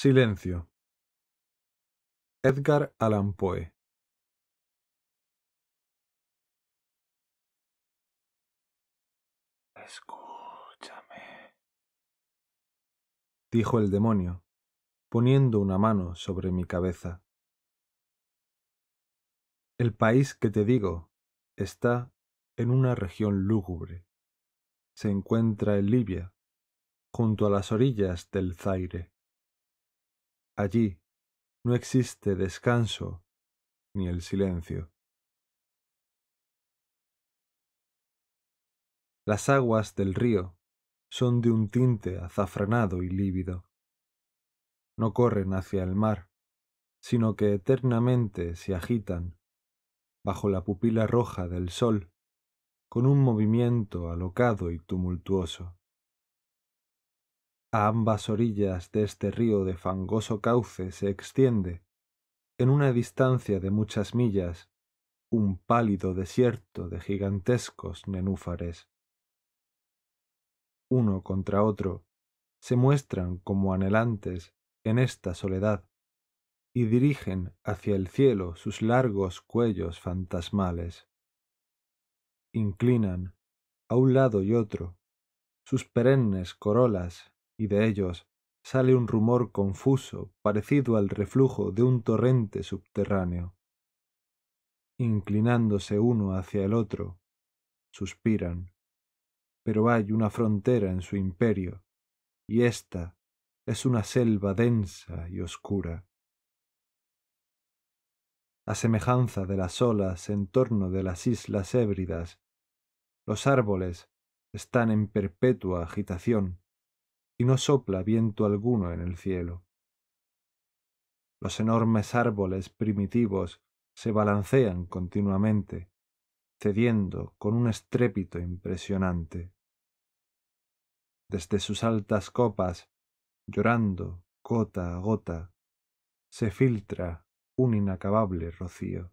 Silencio. Edgar Allan Poe Escúchame, dijo el demonio, poniendo una mano sobre mi cabeza. El país que te digo está en una región lúgubre. Se encuentra en Libia, junto a las orillas del Zaire. Allí no existe descanso ni el silencio. Las aguas del río son de un tinte azafranado y lívido. No corren hacia el mar, sino que eternamente se agitan bajo la pupila roja del sol con un movimiento alocado y tumultuoso. A ambas orillas de este río de fangoso cauce se extiende, en una distancia de muchas millas, un pálido desierto de gigantescos nenúfares. Uno contra otro se muestran como anhelantes en esta soledad y dirigen hacia el cielo sus largos cuellos fantasmales. Inclinan a un lado y otro sus perennes corolas y de ellos sale un rumor confuso parecido al reflujo de un torrente subterráneo. Inclinándose uno hacia el otro, suspiran, pero hay una frontera en su imperio, y ésta es una selva densa y oscura. A semejanza de las olas en torno de las islas hébridas, los árboles están en perpetua agitación y no sopla viento alguno en el cielo. Los enormes árboles primitivos se balancean continuamente, cediendo con un estrépito impresionante. Desde sus altas copas, llorando gota a gota, se filtra un inacabable rocío.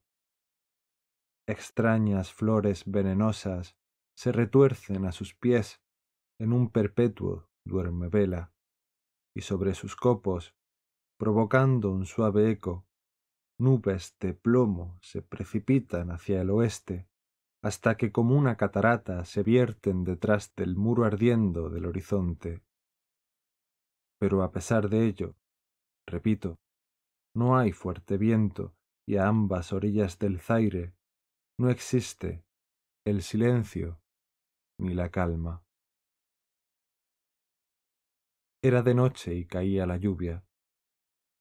Extrañas flores venenosas se retuercen a sus pies en un perpetuo duerme vela, y sobre sus copos, provocando un suave eco, nubes de plomo se precipitan hacia el oeste, hasta que como una catarata se vierten detrás del muro ardiendo del horizonte. Pero a pesar de ello, repito, no hay fuerte viento y a ambas orillas del Zaire no existe el silencio ni la calma. Era de noche y caía la lluvia.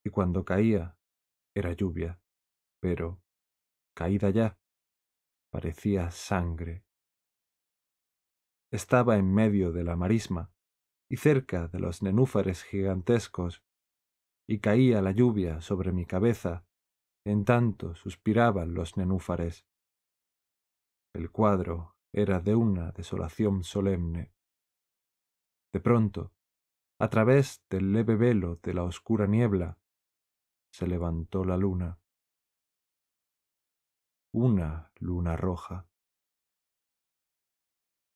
Y cuando caía, era lluvia, pero, caída ya, parecía sangre. Estaba en medio de la marisma y cerca de los nenúfares gigantescos, y caía la lluvia sobre mi cabeza, en tanto suspiraban los nenúfares. El cuadro era de una desolación solemne. De pronto, a través del leve velo de la oscura niebla se levantó la luna. Una luna roja.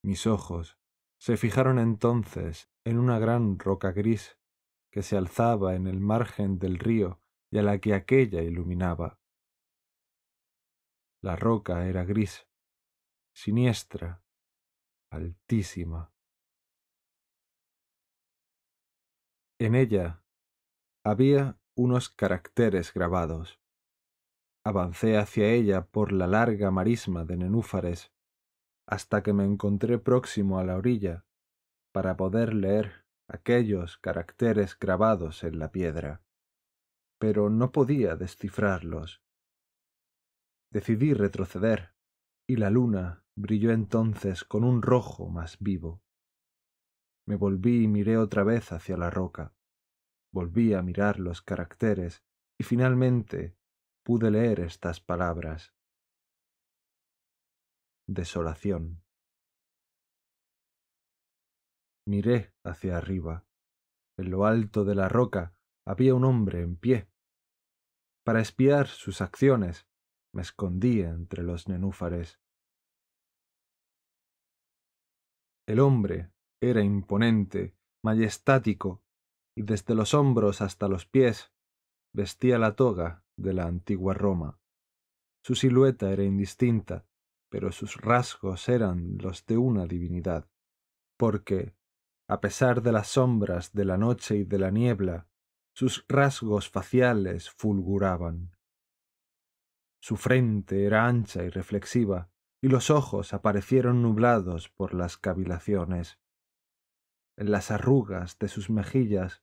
Mis ojos se fijaron entonces en una gran roca gris que se alzaba en el margen del río y a la que aquella iluminaba. La roca era gris, siniestra, altísima. En ella había unos caracteres grabados. Avancé hacia ella por la larga marisma de nenúfares hasta que me encontré próximo a la orilla para poder leer aquellos caracteres grabados en la piedra, pero no podía descifrarlos. Decidí retroceder, y la luna brilló entonces con un rojo más vivo. Me volví y miré otra vez hacia la roca. Volví a mirar los caracteres y finalmente pude leer estas palabras. Desolación. Miré hacia arriba. En lo alto de la roca había un hombre en pie. Para espiar sus acciones me escondí entre los nenúfares. El hombre era imponente, majestático, y desde los hombros hasta los pies vestía la toga de la antigua Roma. Su silueta era indistinta, pero sus rasgos eran los de una divinidad, porque, a pesar de las sombras de la noche y de la niebla, sus rasgos faciales fulguraban. Su frente era ancha y reflexiva, y los ojos aparecieron nublados por las cavilaciones en las arrugas de sus mejillas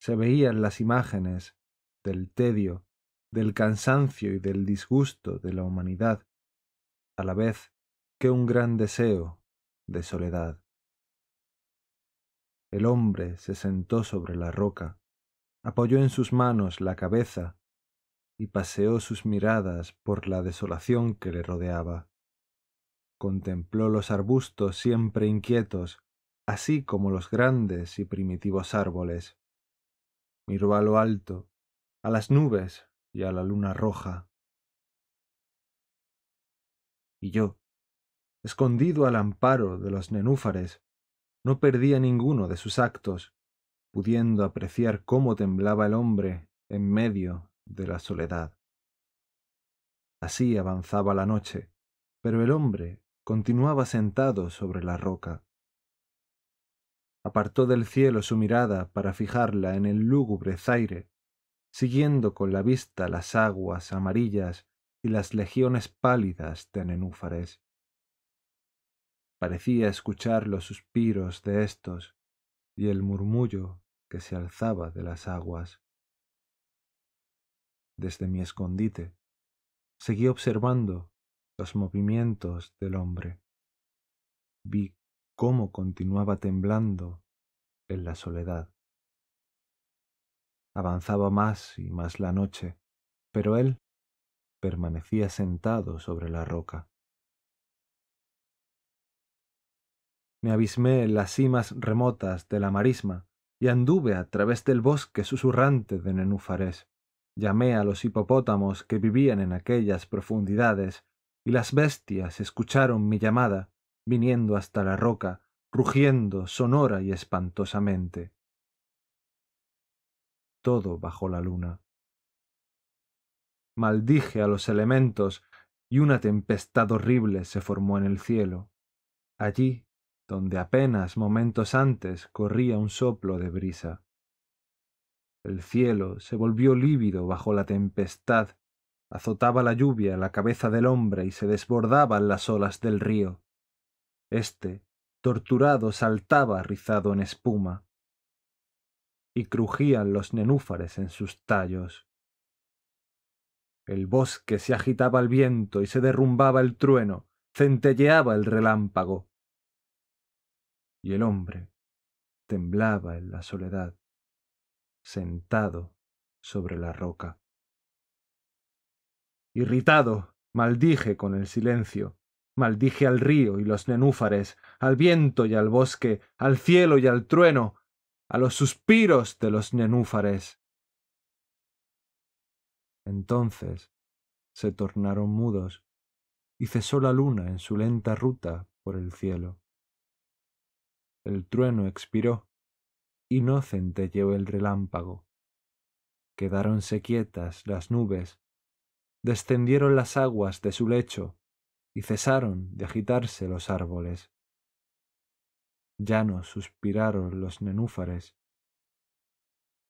se veían las imágenes del tedio, del cansancio y del disgusto de la humanidad, a la vez que un gran deseo de soledad. El hombre se sentó sobre la roca, apoyó en sus manos la cabeza y paseó sus miradas por la desolación que le rodeaba. Contempló los arbustos siempre inquietos, así como los grandes y primitivos árboles. Miró a lo alto, a las nubes y a la luna roja. Y yo, escondido al amparo de los nenúfares, no perdía ninguno de sus actos, pudiendo apreciar cómo temblaba el hombre en medio de la soledad. Así avanzaba la noche, pero el hombre continuaba sentado sobre la roca apartó del cielo su mirada para fijarla en el lúgubre zaire, siguiendo con la vista las aguas amarillas y las legiones pálidas de nenúfares. Parecía escuchar los suspiros de éstos y el murmullo que se alzaba de las aguas. Desde mi escondite, seguí observando los movimientos del hombre. Vi cómo continuaba temblando en la soledad. Avanzaba más y más la noche, pero él permanecía sentado sobre la roca. Me abismé en las cimas remotas de la marisma y anduve a través del bosque susurrante de nenúfares. Llamé a los hipopótamos que vivían en aquellas profundidades y las bestias escucharon mi llamada viniendo hasta la roca, rugiendo sonora y espantosamente. Todo bajo la luna. Maldije a los elementos y una tempestad horrible se formó en el cielo, allí donde apenas momentos antes corría un soplo de brisa. El cielo se volvió lívido bajo la tempestad, azotaba la lluvia la cabeza del hombre y se desbordaban las olas del río. Este, torturado, saltaba rizado en espuma, y crujían los nenúfares en sus tallos. El bosque se agitaba al viento y se derrumbaba el trueno, centelleaba el relámpago. Y el hombre temblaba en la soledad, sentado sobre la roca. Irritado, maldije con el silencio, Maldije al río y los nenúfares, al viento y al bosque, al cielo y al trueno, a los suspiros de los nenúfares. Entonces se tornaron mudos y cesó la luna en su lenta ruta por el cielo. El trueno expiró y no centelleó el relámpago. Quedáronse quietas las nubes, descendieron las aguas de su lecho, y cesaron de agitarse los árboles. Ya no suspiraron los nenúfares,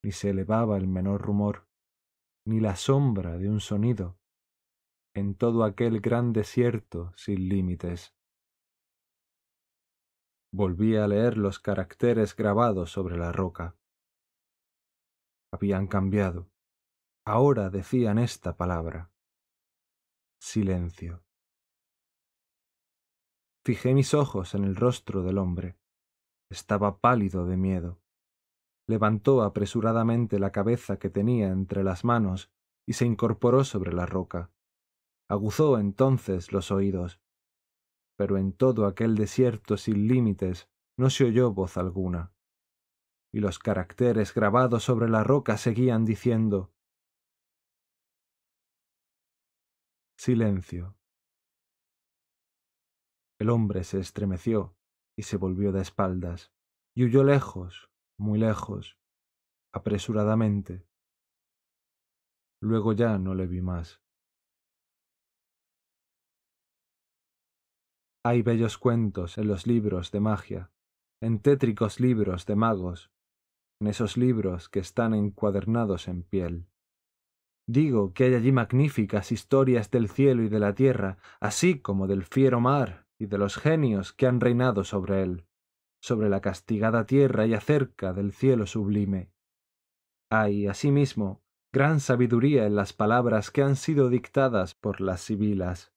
ni se elevaba el menor rumor, ni la sombra de un sonido, en todo aquel gran desierto sin límites. Volví a leer los caracteres grabados sobre la roca. Habían cambiado. Ahora decían esta palabra. Silencio. Fijé mis ojos en el rostro del hombre. Estaba pálido de miedo. Levantó apresuradamente la cabeza que tenía entre las manos y se incorporó sobre la roca. Aguzó entonces los oídos. Pero en todo aquel desierto sin límites no se oyó voz alguna. Y los caracteres grabados sobre la roca seguían diciendo Silencio. El hombre se estremeció y se volvió de espaldas, y huyó lejos, muy lejos, apresuradamente. Luego ya no le vi más. Hay bellos cuentos en los libros de magia, en tétricos libros de magos, en esos libros que están encuadernados en piel. Digo que hay allí magníficas historias del cielo y de la tierra, así como del fiero mar y de los genios que han reinado sobre él, sobre la castigada tierra y acerca del cielo sublime. Hay, asimismo, gran sabiduría en las palabras que han sido dictadas por las sibilas.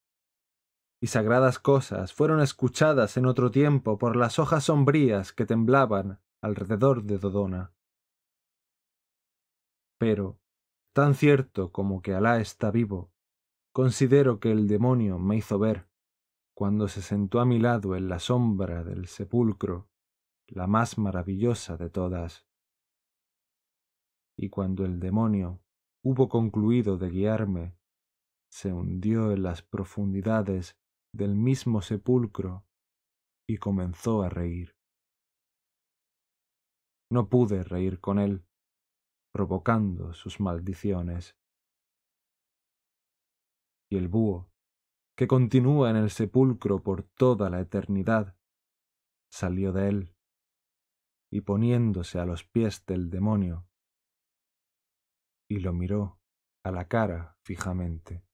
Y sagradas cosas fueron escuchadas en otro tiempo por las hojas sombrías que temblaban alrededor de Dodona. Pero, tan cierto como que Alá está vivo, considero que el demonio me hizo ver cuando se sentó a mi lado en la sombra del sepulcro, la más maravillosa de todas. Y cuando el demonio hubo concluido de guiarme, se hundió en las profundidades del mismo sepulcro y comenzó a reír. No pude reír con él, provocando sus maldiciones. Y el búho, que continúa en el sepulcro por toda la eternidad, salió de él y poniéndose a los pies del demonio, y lo miró a la cara fijamente.